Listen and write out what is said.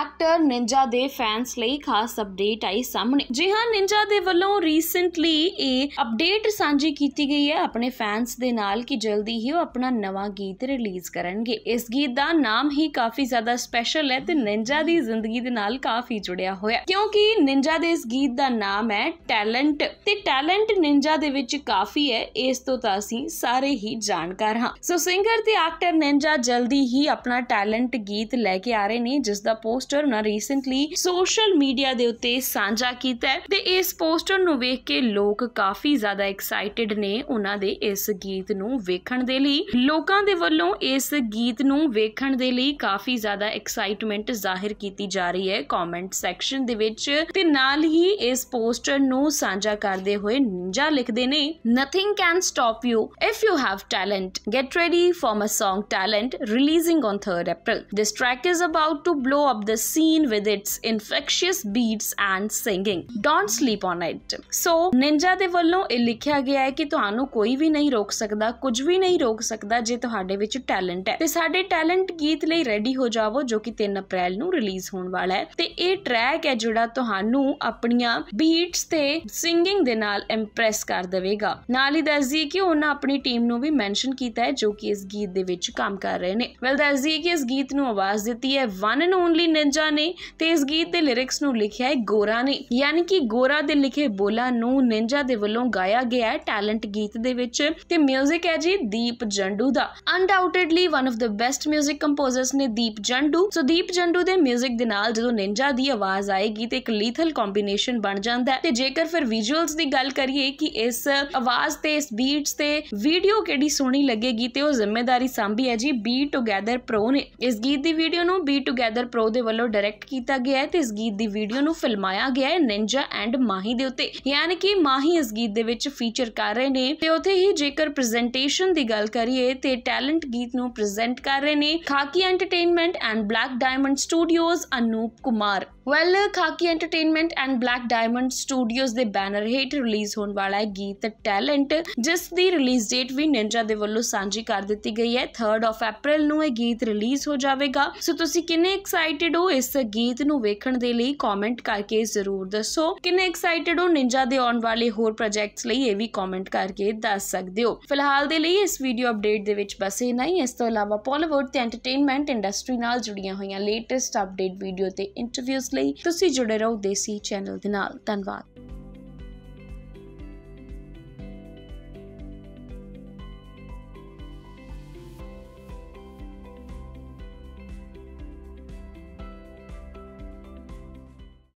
Actor Ninja ਦੇ fans ਲਈ ਖਾਸ ਅਪਡੇਟ ਆਈ ਸਾਹਮਣੇ ਜੀ ਹਾਂ ਨਿੰਜਾ ਦੇ ਵੱਲੋਂ ਰੀਸੈਂਟਲੀ ਇਹ ਅਪਡੇਟ ਸਾਂਝੀ ਕੀਤੀ ਗਈ ਹੈ ਆਪਣੇ ਫੈਨਸ ਦੇ ਨਾਲ ਕਿ ਜਲਦੀ ਹੀ ਉਹ ਆਪਣਾ ਨਵਾਂ ਗੀਤ ਰਿਲੀਜ਼ ਕਰਨਗੇ ਇਸ ਗੀਤ ਦਾ ਨਾਮ ਹੀ ਕਾਫੀ ਜ਼ਿਆਦਾ ਸਪੈਸ਼ਲ ਹੈ ਤੇ ਨਿੰਜਾ ਦੀ ਜ਼ਿੰਦਗੀ ਦੇ ਨਾਲ ਕਾਫੀ ਜੁੜਿਆ ਹੋਇਆ ਕਿਉਂਕਿ ਨਿੰਜਾ ਦੇ ਇਸ ਗੀਤ ਦਾ ਨਾਮ ਹੈ ਟੈਲੈਂਟ ਤੇ ਟੈਲੈਂਟ ਨਿੰਜਾ ਦੇ ਵਿੱਚ ਕਾਫੀ ਹੈ ਇਸ ਤੋਂ ਤਾਂ ਅਸੀਂ ਸਾਰੇ ਹੀ ਜਾਣਕਾਰ ਹਾਂ ਸੋ ਸਿੰਗਰ ਤੇ ਐਕਟਰ ਨਿੰਜਾ ਜਲਦੀ ਹੀ ਆਪਣਾ ਟੈਲੈਂਟ ਗੀਤ ਲੈ ਕੇ ਆ ਰਹੇ ਨੇ ਜਿਸ ਦਾ ਪੋਸਟ પોસ્ટર ના ਰੀਸੈਂਟਲੀ ਸੋਸ਼ਲ ਮੀਡੀਆ ਦੇ ਉੱਤੇ ਸਾਂਝਾ ਕੀਤਾ ਹੈ ਤੇ ਇਸ ਪੋਸਟਰ ਨੂੰ ਵੇਖ ਕੇ ਲੋਕ ਕਾਫੀ ਜ਼ਿਆਦਾ ਐਕਸਾਈਟਿਡ ਨੇ ਉਹਨਾਂ ਦੇ ਇਸ ਗੀਤ ਨੂੰ ਵੇਖਣ ਦੇ ਲਈ ਲੋਕਾਂ ਦੇ ਵੱਲੋਂ ਇਸ ਗੀਤ ਨੂੰ ਵੇਖਣ ਦੇ ਲਈ ਕਾਫੀ ਜ਼ਿਆਦਾ ਐਕਸਾਈਟਮੈਂਟ ਜ਼ਾਹਿਰ ਕੀਤੀ ਜਾ ਰਹੀ ਹੈ ਕਮੈਂਟ ਸੈਕਸ਼ਨ ਦੇ ਵਿੱਚ ਤੇ ਨਾਲ ਹੀ ਇਸ ਪੋਸਟਰ ਨੂੰ ਸਾਂਝਾ ਕਰਦੇ ਹੋਏ ਨਿੰਜਾ ਲਿਖਦੇ ਨੇ nothing can stop you if you have talent get ready for my Song Talent releasing on 3rd April. This track is about to blow up the is seen with its infectious beats and singing don't sleep on it so ninja ਦੇ ਵੱਲੋਂ ਇਹ ਲਿਖਿਆ ਗਿਆ ਹੈ ਕਿ ਤੁਹਾਨੂੰ ਕੋਈ ਵੀ ਨਹੀਂ ਰੋਕ ਸਕਦਾ ਕੁਝ ਵੀ ਨਹੀਂ ਰੋਕ ਸਕਦਾ ਜੇ ਤੁਹਾਡੇ ਵਿੱਚ ਟੈਲੈਂਟ ਹੈ ਤੇ ਸਾਡੇ ਟੈਲੈਂਟ ਗੀਤ ਲਈ ਰੈਡੀ ਹੋ ਜਾਵੋ ਜੋ ਕਿ 3 ਅਪ੍ਰੈਲ ਨੂੰ ਰਿਲੀਜ਼ ਹੋਣ ਵਾਲਾ ਹੈ ਤੇ ਇਹ ਟਰੈਕ ਹੈ ਜਿਹੜਾ ਤੁਹਾਨੂੰ ਆਪਣੀਆਂ ਬੀਟਸ ਤੇ ਸਿੰਗਿੰਗ ਦੇ ਨਾਲ ਇੰਪ੍ਰੈਸ ਕਰ ਦੇਵੇਗਾ ਨਾਲ ਹੀ ਦੱਸਦੀ ਕਿ ਉਹਨਾਂ ਆਪਣੀ ਟੀਮ ਨੂੰ ਵੀ ਮੈਂਸ਼ਨ ਕੀਤਾ ਹੈ ਜੋ ਕਿ ਇਸ ਗੀਤ ਦੇ ਵਿੱਚ ਕੰਮ ਕਰ ਰਹੇ ਨੇ ਵੈਲ ਦੱਸਦੀ ਕਿ ਇਸ ਗੀਤ ਨੂੰ ਆਵਾਜ਼ ਦਿੱਤੀ ਹੈ ਵਨ ਐਂਡ ਓਨਲੀ ਜੱਜਾ ਨੇ ਤੇ ਇਸ ਗੀਤ ਦੇ ਲਿਰਿਕਸ ਨੂੰ ਲਿਖਿਆ ਹੈ ਗੋਰਾ ਨੇ ਯਾਨੀ ਕਿ ਗੋਰਾ ਦੇ ਲਿਖੇ ਬੋਲਾਂ ਨੂੰ ਨਿੰਜਾ ਦੇ ਵੱਲੋਂ ਗਾਇਆ ਗਿਆ ਹੈ ਟੈਲੈਂਟ ਗੀਤ ਦੇ ਵਿੱਚ ਤੇ 뮤직 ਹੈ ਜੀ ਦੀਪ ਜੰਡੂ ਦਾ undoubtedly one of the best 뮤직 composers ਨੇ ਦੀਪ ਜੰਡੂ ਸੋ ਦੀਪ ਜੰਡੂ ਦੇ 뮤직 ਦੇ ਨਾਲ ਜਦੋਂ ਨਿੰਜਾ ਦੀ ਆਵਾਜ਼ ਆਏਗੀ ਤੇ ਇੱਕ ਲੀਥਲ ਕੰਬੀਨੇਸ਼ਨ ਬਣ ਜਾਂਦਾ ਹੈ ਤੇ ਜੇਕਰ ਫਿਰ ਵਿਜ਼ੂਅਲਸ ਦੀ ਗੱਲ ਕਰੀਏ ਕਿ ਇਸ ਆਵਾਜ਼ ਤੇ ਇਸ ਬੀਟਸ ਤੇ ਵੀਡੀਓ ਕਿਹੜੀ ਸੋਹਣੀ ਲੱਗੇਗੀ ਤੇ ਉਹ ਜ਼ਿੰਮੇਵਾਰੀ ਸੰਭੀ ਹੈ ਜੀ ਬੀ ਟੁਗੇਦਰ ਪ੍ਰੋ ਨੇ ਇਸ ਗੀਤ ਦੀ ਵੀਡੀਓ ਨੂੰ ਬੀ ਟੁਗੇਦਰ ਪ੍ਰੋ ਦੇ ਵੱਲੋਂ ਵੱਲੋਂ ਡਾਇਰੈਕਟ ਕੀਤਾ ਗਿਆ ਹੈ ਤੇ ਇਸ ਗੀਤ ਦੀ ਵੀਡੀਓ ਨੂੰ ਫਿਲਮਾਇਆ ਗਿਆ ਹੈ ਨਿੰਜਾ ਐਂਡ ਮਾਹੀ ਦੇ ਉੱਤੇ ਯਾਨੀ ਕਿ ਮਾਹੀ ਇਸ ਗੀਤ ਦੇ ਵਿੱਚ ਫੀਚਰ ਕਰ ਰਹੇ ਨੇ ਤੇ ਉਥੇ ਹੀ ਜੇਕਰ ਪ੍ਰੈਜੈਂਟੇਸ਼ਨ ਦੀ ਗੱਲ ਕਰੀਏ ਤੇ ਟੈਲੈਂਟ ਗੀਤ ਨੂੰ ਪ੍ਰੈਜ਼ੈਂਟ ਕਰ ਰਹੇ ਨੇ Khaki entertainment and black diamond studios Anoop Kumar well well, Khaki entertainment and black diamond studios के बैनर हेठ रिलीज होने वाला है गीत टैलेंट जिस दी रिलीज डेट भी निंजा ਦੇ ਵੱਲੋਂ ਸਾਂਝੀ ਕਰ ਦਿੱਤੀ ਗਈ ਹੈ 3rd ਆਫ ਅਪ੍ਰੈਲ ਨੂੰ ਇਹ ਗੀਤ ਰਿਲੀਜ਼ ਹੋ ਜਾਵੇਗਾ ਸੋ ਤੁਸੀਂ ਕਿੰਨੇ ਐਕਸਾਈਟਿਡ ਹੋ ਇਸ ਗੀਤ ਨੂੰ ਵੇਖਣ ਦੇ ਲਈ ਕਮੈਂਟ ਕਰਕੇ ਜ਼ਰੂਰ ਦੱਸੋ ਕਿੰਨੇ ਐਕਸਾਈਟਿਡ ਹੋ ਨਿੰਜਾ ਦੇ ਆਉਣ ਵਾਲੇ ਹੋਰ ਪ੍ਰੋਜੈਕਟਸ ਲਈ ਇਹ ਵੀ ਕਮੈਂਟ ਕਰਕੇ ਦੱਸ ਸਕਦੇ ਹੋ ਫਿਲਹਾਲ ਦੇ ਲਈ ਇਸ ਵੀਡੀਓ ਅਪਡੇਟ ਦੇ ਵਿੱਚ ਬਸ ਇਹ ਨਹੀਂ ਇਸ ਤੋਂ ਇਲਾਵਾ ਪੋਲੀਵੁੱਡ ਤੇ ਐਂਟਰਟੇਨਮੈਂਟ ਇੰਡਸਟਰੀ ਨਾਲ ਜੁੜੀਆਂ ਹੋਈਆਂ ਲੇਟੈਸਟ ਅਪਡੇਟ ਵੀਡੀਓ ਤੇ ਇੰਟਰਵਿਊਜ਼ ਲਈ ਤੁਸੀਂ ਜੁੜੇ ਰਹੋ ਦੇਸੀ ਚੈਨਲ ਦੇ ਨਾਲ ਧੰਨਵਾਦ